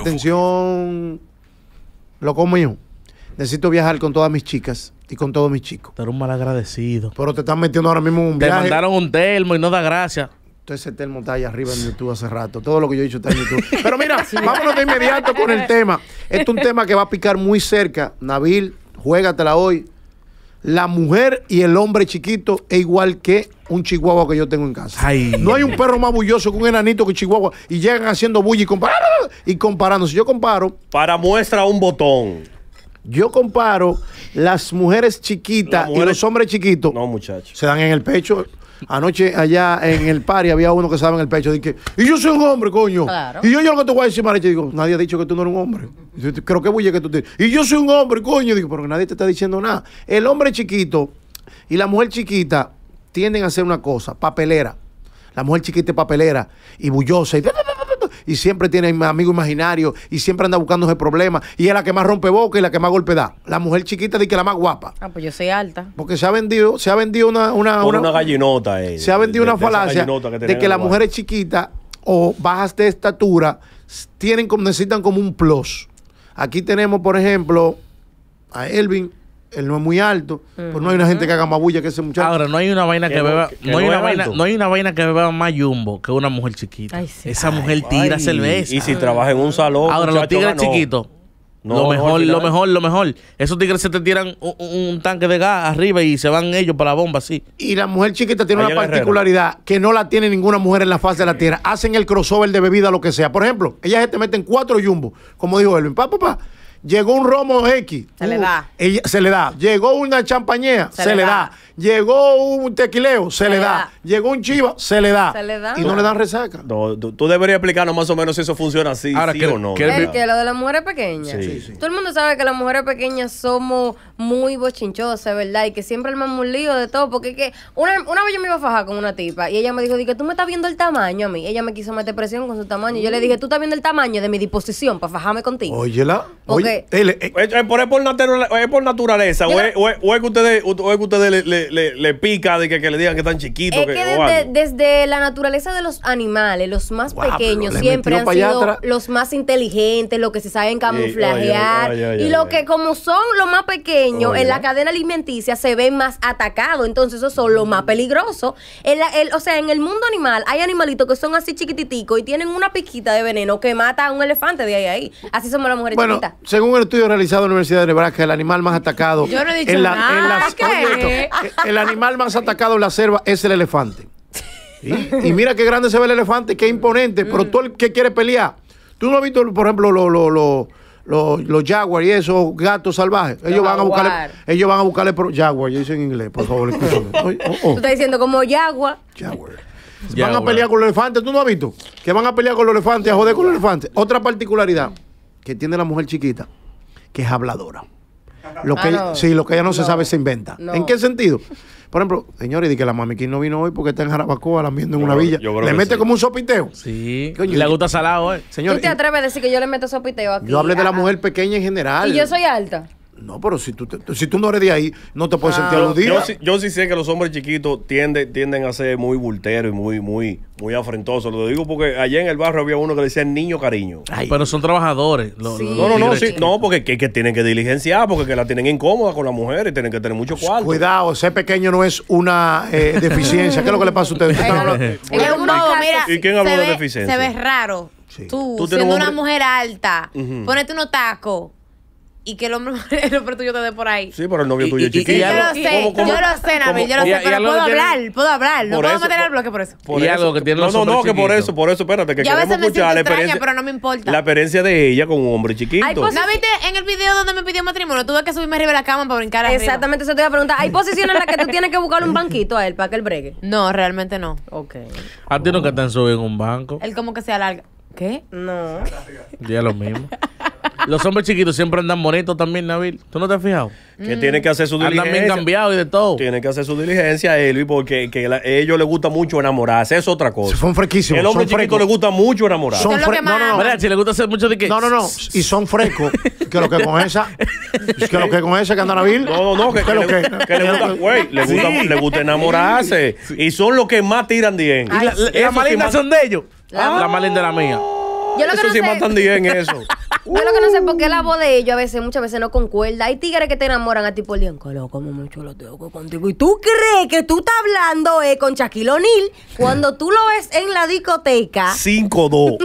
Atención, loco mío. Necesito viajar con todas mis chicas y con todos mis chicos. Pero un mal agradecido. Pero te están metiendo ahora mismo un te Te mandaron un termo y no da gracia. Entonces ese termo está ahí arriba en YouTube hace rato. Todo lo que yo he dicho está en YouTube. Pero mira, vámonos de inmediato con el tema. Este es un tema que va a picar muy cerca. Nabil, juégatela hoy la mujer y el hombre chiquito es igual que un chihuahua que yo tengo en casa. No hay un perro más bulloso que un enanito que chihuahua y llegan haciendo bulla y, compar y comparando. Si yo comparo... Para muestra un botón. Yo comparo las mujeres chiquitas y los hombres chiquitos. No, muchachos. Se dan en el pecho. Anoche allá en el party había uno que estaba en el pecho. Dije, y yo soy un hombre, coño. Y yo, yo lo que te voy a decir, Mariche. Digo, nadie ha dicho que tú no eres un hombre. creo que bulle que tú Y yo soy un hombre, coño. Digo, porque nadie te está diciendo nada. El hombre chiquito y la mujer chiquita tienden a hacer una cosa, papelera. La mujer chiquita es papelera y bullosa. Y y siempre tiene amigo imaginario y siempre anda buscando ese problema y es la que más rompe boca y la que más golpe da. La mujer chiquita dice que la más guapa. Ah, pues yo soy alta. Porque se ha vendido, se ha vendido una una, una, gallinota eh, Se ha vendido una falacia de que, de que las mujeres chiquitas o bajas de estatura tienen necesitan como un plus. Aquí tenemos, por ejemplo, a Elvin él no es muy alto, pero pues no hay una gente que haga mabulla que ese muchacho. Ahora, no hay una vaina que, beba, no, hay una vaina, que beba más jumbo que una mujer chiquita. Esa mujer tira cerveza. Y si trabaja en un salón. Ahora, los tigres ah, chiquitos. lo mejor, lo mejor, lo mejor. Esos tigres se te tiran un, tanque de gas arriba y se van ellos para la bomba, sí. Y la mujer chiquita tiene una particularidad que no la tiene ninguna mujer en la fase de la tierra. Hacen el crossover de bebida, lo que sea. Por ejemplo, ella se te meten cuatro jumbo, como dijo Elvin. pa Pa, llegó un romo X. Se le da. Uh, ella, se le da. Llegó una champañera. Se, le, da. Llegó un tequileo, se, le da. Llegó un chiva, se le da. Y no le dan resaca. tú, deberías explicarnos más o menos si eso funciona así, sí o no. Que, que lo de las mujeres pequeñas. Todo el mundo sabe que las mujeres pequeñas somos muy bochinchosas, ¿verdad? Y que siempre el lío de todo. Porque que una, vez yo me iba a fajar con una tipa y ella me dijo, que tú me estás viendo el tamaño a mí. Ella me quiso meter presión con su tamaño. Y yo le dije, tú estás viendo el tamaño de mi disposición para fajarme contigo. Óyela. Oye, eh, eh, ¿Es, por, naturaleza, o, es, que ustedes, o es ustedes le le, le, pica de que, que, le digan que están chiquitos. Es que, desde, la naturaleza de los animales, los más pequeños siempre han sido los más inteligentes, los que se saben camuflajear. y los que como son los más pequeños en la cadena alimenticia se ven más atacados. Entonces esos son los más peligrosos. o sea, en el mundo animal hay animalitos que son así chiquititicos y tienen una piquita de veneno que mata a un elefante de ahí a ahí. Así somos las mujeres Según el estudio realizado en la Universidad de Nebraska, el animal más atacado. en las, el animal más atacado en la selva es el elefante. Y mira qué grande se ve el elefante, qué imponente, pero tú el que quiere pelear. Tú no has visto, por ejemplo, los lo, jaguars y esos gatos salvajes. Ellos van a buscarle, ellos van a buscarle pro, jaguar, yo hice en inglés, por favor, oh, oh. Tú estás diciendo como jaguar. Jaguar. Van a pelear con los elefantes, tú no has visto que van a pelear con los elefantes, a joder con los elefantes. Otra particularidad que tiene la mujer chiquita, que es habladora. Lo que, ah, sí, lo que ella no, se sabe se inventa. ¿En qué sentido? Por ejemplo, señores, di que la mamiquín no vino hoy porque está en Jarabacoa viendo en una villa. Le mete como un sopiteo. Sí. le gusta salado, eh. Señor, te atreves a decir que yo le meto sopiteo aquí? Yo hablé de la ah, mujer ah. pequeña en general. Y yo soy alta. No, pero si tú, si tú no eres de ahí, no te puedes sentir ah, aludido. Yo, sí, yo, sí sé que los hombres chiquitos tienden, tienden a ser muy bulteros y muy, muy, muy afrentosos. Lo digo porque allá en el barrio había uno que le decía niño cariño. pero son trabajadores. no, no, no, sí, no, porque que, tienen que diligenciar, porque la tienen incómoda con las mujeres, tienen que tener mucho cuarto. Cuidado, ser pequeño no es una eh, deficiencia. ¿Qué es lo que le pasa a ustedes? ¿Y quién habló de deficiencia? Se ve raro. Tú, siendo una mujer alta, ponete unos tacos y que el hombre, el hombre tuyo te dé por ahí. Sí, pero el novio tuyo es chiquito. Yo lo sé, yo lo sé, Nabil, yo lo sé, pero puedo hablar, puedo hablar, no puedo meter al bloque por eso. Por que tiene no, no, no, que por eso, por eso, espérate, que queremos escuchar la experiencia. pero no me importa. La experiencia de ella con un hombre chiquito. ¿No viste en el video donde me pidió matrimonio? Tuve que subirme arriba de la cama para brincar arriba. Exactamente, eso te iba a preguntar. ¿Hay posiciones en las que tú tienes que buscar un banquito a él para que él bregue? No, realmente no. Ok. ¿A ti no que están subiendo en un banco? Él como que se alarga. ¿Qué? No. día lo mismo. Los hombres chiquitos siempre andan bonitos también, Nabil. ¿Tú no te has fijado? Que tienen que hacer su diligencia. Andan bien cambiados y de todo. Tienen que hacer su diligencia, él. porque que a ellos les gusta mucho enamorarse. Es otra cosa. Son fresquísimos. El hombre fresco chiquito le gusta mucho enamorarse. Son frescos. No, no, no. Mira, si le gusta hacer mucho de que... No, no, no. Y son frescos. que lo que con esa... que lo que con esa que anda Nabil... No, no, no. Que, que, que lo que... le gusta... Güey, le gusta, enamorarse. Y son los que más tiran bien. Las la, son de ellos. La, ah, la de la mía. Yo lo eso que sí sé. matan bien eso. Uh. que no sé por qué la uh. voz de ellos a veces, muchas veces no concuerda. Hay tigres que te enamoran a ti por día. como mucho lo tengo contigo. Y tú crees que tú estás hablando eh, con Shaquille O'Neal cuando tú lo ves en la discoteca. 5-2.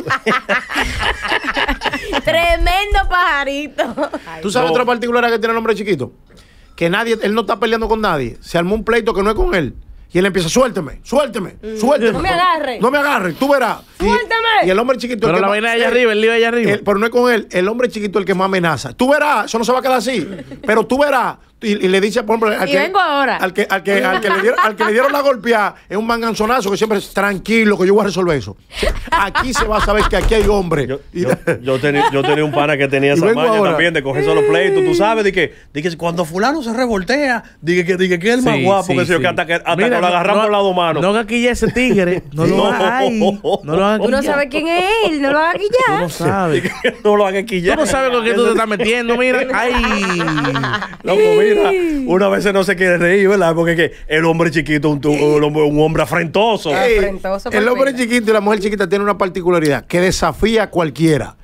Tremendo pajarito. ¿Tú sabes otra particularidad que tiene el hombre chiquito? Que nadie, él no está peleando con nadie. Se armó un pleito que no es con él. Y él empieza, suélteme, suélteme, mm. suélteme. No me agarre. No me agarre, tú verás. Suélteme. Y, el hombre chiquito. Pero el que la vaina eh, allá arriba, el lío allá arriba. pero no es con él, el hombre chiquito el que más amenaza. Tú verás, eso no se va a quedar así. pero tú verás, y, le dice, por ejemplo, al que, Al que, al que, al que, le dieron, la golpeada es un manganzonazo que siempre es tranquilo, que yo voy a resolver eso. Aquí se va a saber que aquí hay hombre. Yo, tenía, yo tenía, un pana que tenía esa maña también de coger solo pleitos. Tú sabes, de que, cuando fulano se revoltea, dije que, que, que es el más guapo, que, Yo, que hasta que, hasta lo agarramos por al lado humano. No aquí ya ese tigre. No lo hay no, no lo no Uno sabe quién es él, no lo aquí ya. Tú no sabes. no lo aquí ya. Tú no sabes con qué tú te estás metiendo. Mira, ay. Loco, una vez no se quiere reír, ¿verdad? Porque que el hombre chiquito un, un, hombre afrentoso. el hombre chiquito y la mujer chiquita tienen una particularidad que desafía a cualquiera.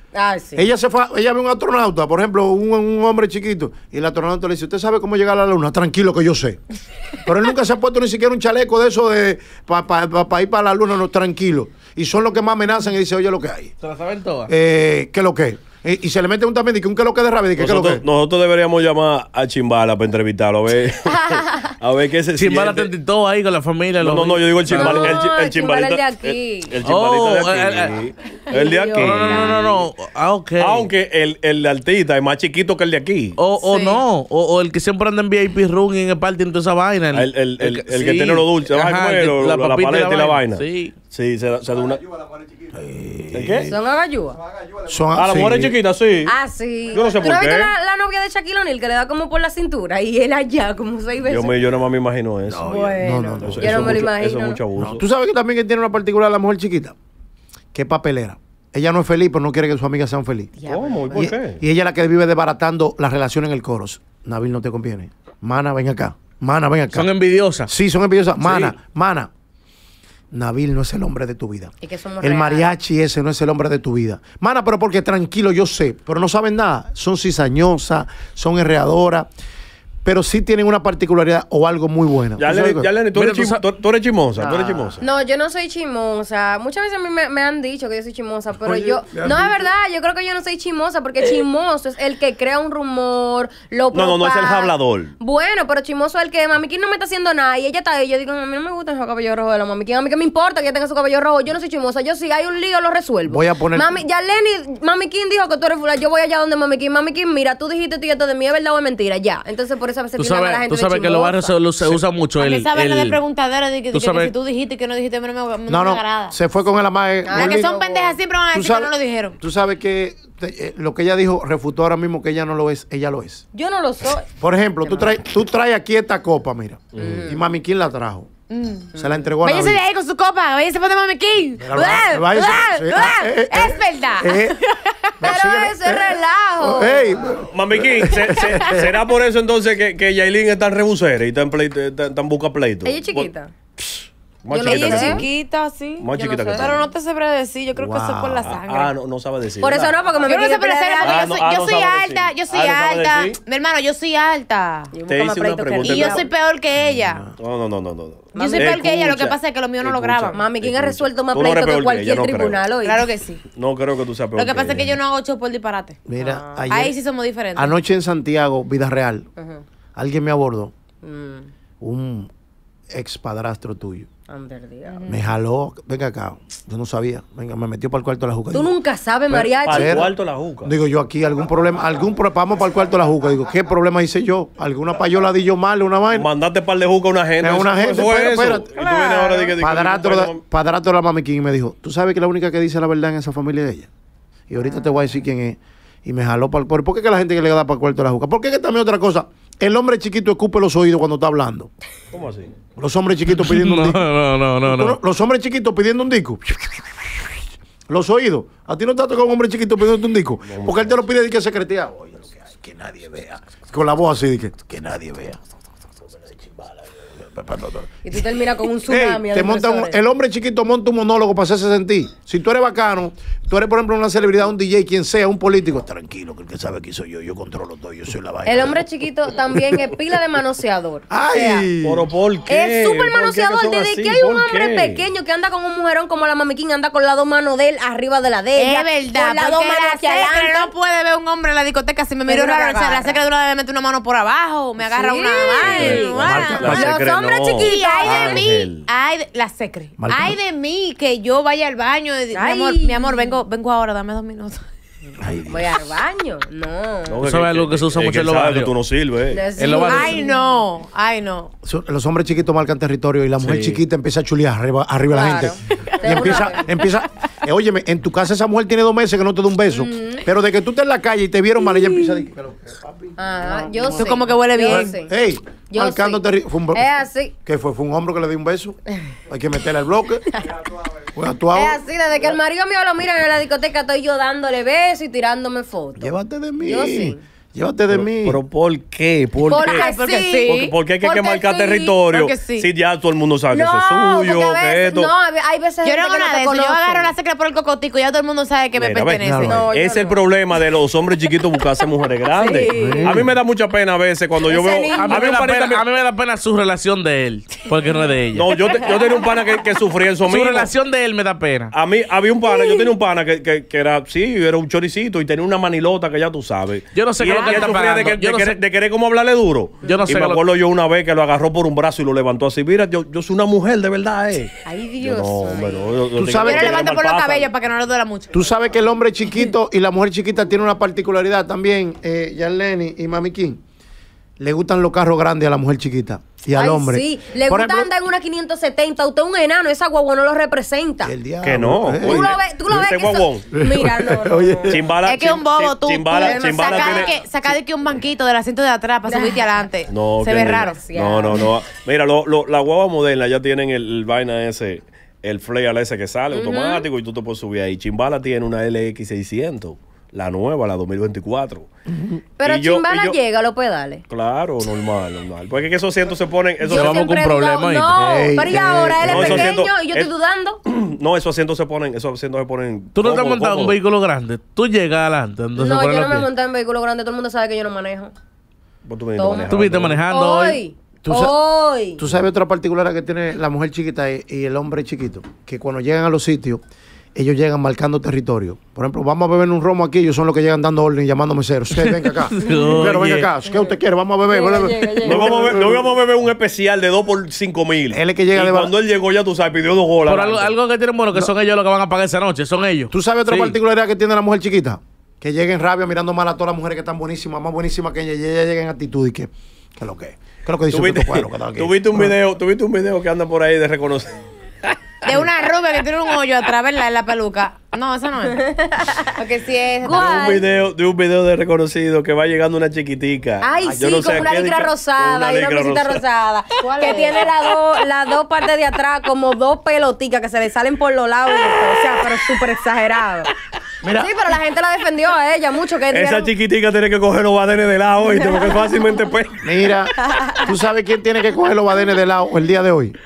Ella se fue, ve un astronauta, por ejemplo, un, hombre chiquito, y el astronauta le dice, ¿usted sabe cómo llegar a la luna? Tranquilo que yo sé. Pero él nunca se ha puesto ni siquiera un chaleco de eso de para ir para la luna, no, tranquilo. Y son los que más amenazan y dice, oye, lo que hay. ¿Se la saben todas? Eh, ¿Qué lo que es? Y, se le mete un también y que un que lo que de rabia, que nosotros, lo que. Nosotros deberíamos llamar a Chimbala para entrevistarlo, a ver. a ver qué se Chimbala siente. todo ahí con la familia. No, no, no, yo digo el Chimbala. el, el, oh, el El de aquí. El, de aquí. El, de aquí. No, no, no, no. Ah, Aunque el, el artista es más chiquito que el de aquí. O, o no. O, el que siempre anda en VIP room en el party en toda esa vaina. El, el, el, que tiene lo dulce. Baja la, la, la paleta y la vaina. Sí. Sí, se, da una qué? Son agayuas? Son A la mujer chiquita, sí. Ah, sí. Yo no sé ¿Tú por qué. la, la novia de Shaquille O'Neal que le da como por la cintura y él allá como seis veces? Yo, no me imagino eso. Bueno, No, no, yo no me lo imagino. Eso es mucho abuso. Tú sabes que también que tiene una particular la mujer chiquita, Qué papelera. Ella no es feliz, pero no quiere que sus amigas sean felices. ¿Cómo? ¿Y por qué? y ella es la que vive desbaratando la relación en el coro, Nabil, no te conviene. Mana, ven acá. Mana, ven acá. Son envidiosas. Sí, son envidiosas. Mana, mana, Nabil no es el hombre de tu vida. el mariachi ese no es el hombre de tu vida. Mana, pero porque tranquilo, yo sé, pero no saben nada. Son cizañosas, son herreadoras pero sí tienen una particularidad o algo muy bueno. Ya, le, tú, eres chimosa, eres ah. chimosa. No, yo no soy chimosa. Muchas veces a mí me, han dicho que yo soy chimosa, pero yo... No, es verdad, yo creo que yo no soy chimosa, porque chimoso es el que crea un rumor, lo No, no, no es el hablador. Bueno, pero chimoso es el que, mami, ¿quién no me está haciendo nada? Y ella está ahí, yo digo, a mí no me gusta esos cabello rojo de la mami, ¿quién? a mí que me importa que ella tenga su cabello rojo, yo no soy chimosa, yo si hay un lío lo resuelvo. Voy a poner... Mami, ya Lenny, mami, ¿quién dijo que tú eres fulano? Yo voy allá donde mami, ¿quién? Mami, ¿quién? Mira, tú dijiste tú y esto de mí, ¿es verdad o es mentira? Ya, entonces por tú sabes, que lo barrio se, se usa mucho él sabes el, de preguntadora de que, tú que, sabes, si tú dijiste que no dijiste, no me, no, no, se fue con el a eh, la que son pendejas siempre van a decir que no lo dijeron. Tú sabes que eh, lo que ella dijo refutó ahora mismo que ella no lo es, ella lo es. Yo no lo soy. Por ejemplo, tú traes, tú aquí esta copa, mira. Mm. Y mami, ¿quién la trajo? Mm. Se la entregó a Váyase de ahí con su copa. Váyase para Mami King. Ah, ah, eh, ah, es verdad. Pero eso es eh, relajo. Hey, será por eso entonces que, que Yailin está en rebusera y tan, pleito, está busca pleito? Ella es chiquita yo chiquita, chiquita, sí. Más chiquita no Pero no te sé decir, yo creo que eso es por la sangre. Ah, no, no sabe decir. Por eso no, porque me quiero ah, no ah, saber yo, soy, ah, alta, yo soy alta. Mi hermano, yo soy alta. Y yo soy peor que ella. No, no, no, no, no. Yo soy peor que ella, lo que pasa es que lo mío no lo graba. Mami, ¿quién ha resuelto más pleito que cualquier tribunal hoy? Claro que sí. No creo que tú seas peor. Lo que pasa es que yo no hago show por disparate. Mira, ahí sí somos diferentes. Anoche en Santiago, vida real, alguien me abordó. Mm. Un ex padrastro tuyo. Me jaló, venga acá, yo no sabía, venga, me metió para el cuarto de la juca. Tú nunca sabes, Mariachi. Para el cuarto de la juca. Digo yo aquí, algún problema, algún problema. vamos para el cuarto de la juca. Digo, ¿qué problema hice yo? ¿Alguna payola di yo mal, una vaina? Mandaste par de juca a una gente. es una gente, espérate. Padrato de la mamiquín y me dijo, ¿tú sabes que la única que dice la verdad en esa familia es ella? Y ahorita ah. te voy a decir quién es. Y me jaló para el... ¿Por qué que la gente que le da para el cuarto de la juca? ¿Por qué que también otra cosa? el hombre chiquito escupe los oídos cuando está hablando. ¿Cómo así? Los hombres chiquitos pidiendo un disco. No, no, no, no, Los hombres chiquitos pidiendo un disco. Los oídos. A ti no te ha tocado un hombre chiquito pidiendo un disco. Porque él te lo pide de que secretea. Oye, lo que hay, que nadie vea. Con la voz así, que nadie vea. Y tú terminas con un tsunami. te monta un, el hombre chiquito monta un monólogo para hacerse sentir. Si tú eres bacano, tú eres, por ejemplo, una celebridad, un DJ, quien sea, un político, tranquilo, que el que sabe que soy yo, yo controlo todo, yo soy la vaina. El hombre chiquito también es pila de manoseador. ¡Ay! ¿Pero por qué? Es súper manoseador. Desde que, hay un hombre pequeño que anda con un mujerón como la mamiquín anda con la dos manos de él arriba de la de ella. Es verdad. porque la dos No puede ver un hombre en la discoteca si me miro la, la le mete una mano por abajo, me agarra una mano sombra Ay de mí. Ay, de, la secre. Ay de mí que yo vaya al baño. Y, mi amor, mi amor, vengo, vengo ahora, dame dos minutos. Voy al baño. No. Eso es que se usa mucho en los baños tú no sirves. Ay, no. Ay, no. Los hombres chiquitos marcan territorio y la mujer chiquita empieza a chulear arriba, arriba la gente. y empieza, empieza, eh, óyeme, en tu casa esa mujer tiene dos meses que no te da un beso. Mm. Pero de que tú estás en la calle y te vieron mal, ella empieza a decir, pero, papi. Ah, yo sé. Tú como que huele bien. Ey, marcándote. Fue un, Es así. ¿Qué fue? ¿Fue un hombro que le dio un beso? Hay que meterle al bloque. fue actuado. Es así, desde que el marido mío lo mira en la discoteca, estoy yo dándole besos y tirándome fotos. Llévate de mí. Yo sí. Llévate de mí. Pero ¿por qué? ¿Por porque, qué? Porque sí. hay que marcar territorio. Sí. Si ya todo el mundo sabe que eso es suyo, que esto. No, hay veces yo no hago nada de eso. Yo agarro la secreta por el cocotico y ya todo el mundo sabe que me pertenece. no, es el problema de los hombres chiquitos buscarse mujeres grandes. A mí me da mucha pena a veces cuando yo veo. A mí, me da pena, su relación de él, porque no es de ella. No, yo, yo tenía un pana que, que en su mismo. Su relación de él me da pena. A mí había un pana, yo tenía un pana que, que era, sí, era un choricito y tenía una manilota que ya tú sabes. Yo no sé qué de, querer, como hablarle duro. Yo no y me acuerdo yo una vez que lo agarró por un brazo y lo levantó así. Mira, yo, yo soy una mujer, de verdad, eh. Ay, Dios. no, yo, Tú sabes que levanto por los cabellos para que no le duela mucho. Tú sabes que el hombre chiquito y la mujer chiquita tienen una particularidad también, eh, Jan Lenny y Mami King le gustan los carros grandes a la mujer chiquita y al hombre. Sí, le gusta andar en una 570. Usted es un enano, esa guagua no lo representa. El Que no. Eh. Tú lo ves, tú lo ves. Que Mira, es que un bobo tú. Chimbala, chimbala saca, de que, de que un banquito del asiento de atrás para subirte adelante. No, Se ve raro. No, no, no. Mira, la guagua moderna ya tienen el, vaina ese, el al ese que sale automático y tú te puedes subir ahí. Chimbala tiene una LX600 la nueva, la 2024. Pero Chimbala llega a los pedales. Claro, normal, normal. Porque que esos asientos se ponen. Esos yo vamos con No, pero y ahora él es pequeño y yo estoy dudando. No, esos asientos se ponen. Esos asientos se ponen. Tú no te has montado un vehículo grande. Tú llegas adelante. No, yo no me me montado en vehículo grande. Todo el mundo sabe que yo no manejo. tú viniste manejando. hoy. hoy. ¿Tú, sabes otra particularidad que tiene la mujer chiquita y el hombre chiquito? Que cuando llegan a los sitios ellos llegan marcando territorio. Por ejemplo, vamos a beber un romo aquí, ellos son los que llegan dando orden y llamando meseros. venga acá. Pero venga acá. ¿Qué usted quiere? Vamos a beber. Nos No, vamos a beber vamos a beber un especial de 2 por 5 mil. Él es que llega y Cuando él llegó, ya tú sabes, pidió dos goles. Pero algo, que tienen bueno, que son ellos los que van a pagar esa noche, son ellos. ¿Tú sabes otra particularidad que tiene la mujer chiquita? Que llega en rabia mirando mal a todas las mujeres que están buenísimas, más buenísimas que ella, y ella llega en actitud y que, que lo que ¿Qué es lo que dice tu cuadro, que ¿tuviste un, ah. video, ¿Tuviste un video que anda por ahí de reconocer? De una rubia que tiene un hoyo Atrás través en la peluca. No, eso no es. Porque si es. De un video de, un video de reconocido que va llegando una chiquitica. Ay, ah, sí, con, una licra rosada, y una rosada. que tiene las dos partes de atrás como dos peloticas que se le salen por los lados. O sea, pero súper exagerado. Sí, pero la gente la defendió a ella mucho. Que Esa chiquitica tiene que coger los badenes de lado, ¿oíste? que fácilmente pues. Mira, ¿tú sabes quién tiene que coger los badenes de lado el día de hoy?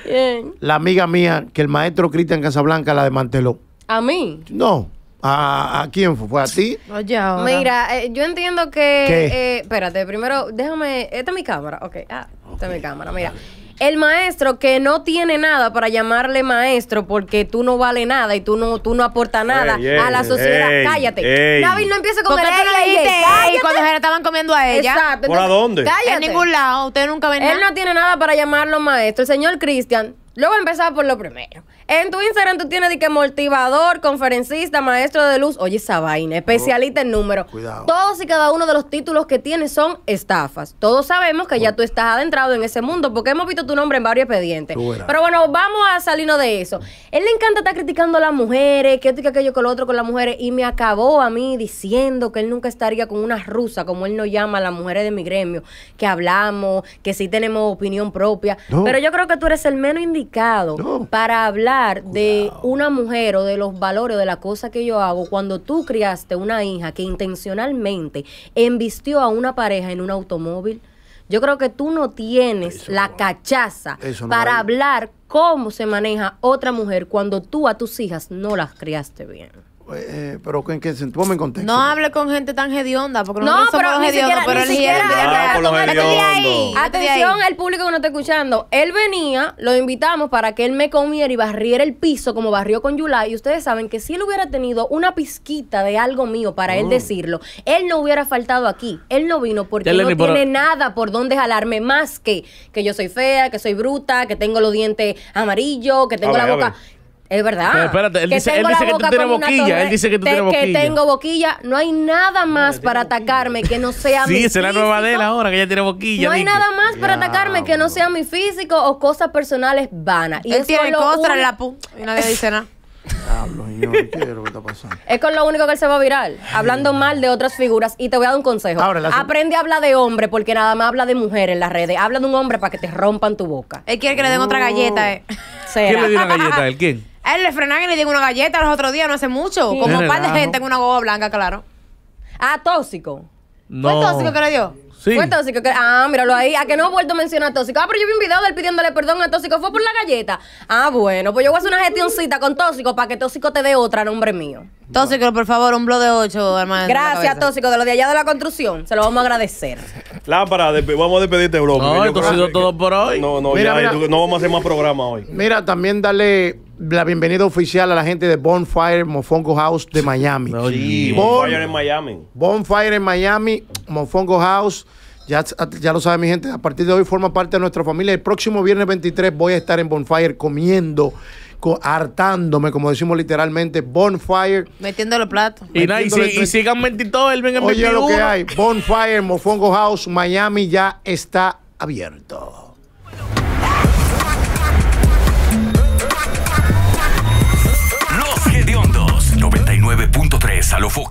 La amiga mía, que el maestro Cristian Casablanca la desmanteló. ¿A mí? No. ¿A, ¿A, quién fue? ¿Fue a ti? Mira, eh, yo entiendo que. Eh, espérate, primero, déjame. Esta es mi cámara. Ok, ah, esta es mi cámara. Mira. El maestro que no tiene nada para llamarle maestro porque tú no vale nada y tú no, tú no aportas nada a la sociedad. cállate. David, no empiece con el Y cuando se la estaban comiendo a ella. Exacto. ¿Por a dónde? En ningún lado. Usted nunca ven Él no tiene nada para llamarlo maestro. El señor Cristian. Luego empezaba por lo primero. En tu Instagram tú tienes de que motivador, conferencista, maestro de luz. Oye, esa vaina, oh, especialista en números. Cuidado. Todos y cada uno de los títulos que tienes son estafas. Todos sabemos que ya tú estás adentrado en ese mundo porque hemos visto tu nombre en varios expedientes. Pero bueno, vamos a salirnos de eso. Él le encanta estar criticando a las mujeres, que esto y aquello con lo otro con las mujeres. Y me acabó a mí diciendo que él nunca estaría con una rusa, como él nos llama a las mujeres de mi gremio, que hablamos, que sí tenemos opinión propia. Pero yo creo que tú eres el menos indicado para hablar de una mujer o de los valores de la cosa que yo hago cuando tú criaste una hija que intencionalmente embistió a una pareja en un automóvil? Yo creo que tú no tienes la cachaza para hablar cómo se maneja otra mujer cuando tú a tus hijas no las criaste bien. Eh, eh, pero ¿en qué sentido? me No hable con gente tan hedionda, porque no, somos pero pero ah, él Atención al público que no está escuchando. Él venía, lo invitamos para que él me comiera y barriera el piso como barrió con Yulai. Y ustedes saben que si él hubiera tenido una pizquita de algo mío para él mm. decirlo, él no hubiera faltado aquí. Él no vino porque no tiene nada por donde jalarme más que que yo soy fea, que soy bruta, que tengo los dientes amarillos, que tengo la boca es verdad. Pero espérate, él dice, que tú tienes boquilla. él dice que tú tienes boquilla. Que tengo boquilla. No hay nada más para atacarme que no sea mi físico. Sí, es la nueva de él ahora que ella tiene boquilla. No hay nada más para atacarme que no sea mi físico o cosas personales vanas. él tiene contra en la pu y nadie dice nada. es con lo único que él se va a viral, hablando mal de otras figuras. Y te voy a dar un consejo. Aprende a hablar de hombre, porque nada más habla de mujer en las redes. Habla de un hombre para que te rompan tu boca. Él quiere que le den otra galleta. Eh. ¿Quién le dio una galleta? ¿él quién? él le frenan y le dieron una galleta los otros días, no hace mucho. Como un par de gente en una goma blanca, claro. Ah, tóxico. No. ¿Fue tóxico que le dio? Sí. Fue tóxico. Que, ah, míralo ahí. ¿A que no ha vuelto a mencionar tóxico? Ah, pero yo vi un video de él pidiéndole perdón a tóxico. Fue por la galleta. Ah, bueno, pues yo voy a hacer una gestioncita con tóxico para que tóxico te dé otra nombre mío. Tóxico, por favor, un blog de ocho. hermano. Gracias, Tóxico, de los de allá de la construcción. Se lo vamos a agradecer. Lámpara, vamos a despedirte, bro. No, todo por hoy. No, no, eh, no vamos a hacer más programa hoy. Mira, también dale la bienvenida oficial a la gente de Bonfire Mofongo House de Miami. Bonfire en Miami. Bonfire en Miami, Mofongo House. Ya, lo sabe mi gente, a partir de hoy forma parte de nuestra familia. El próximo viernes 23 voy a estar en Bonfire comiendo, hartándome, como decimos literalmente, Bonfire. Metiendo los platos. Y, sigan él venga Oye lo que hay, Bonfire, Mofongo House, Miami ya está abierto. es foque.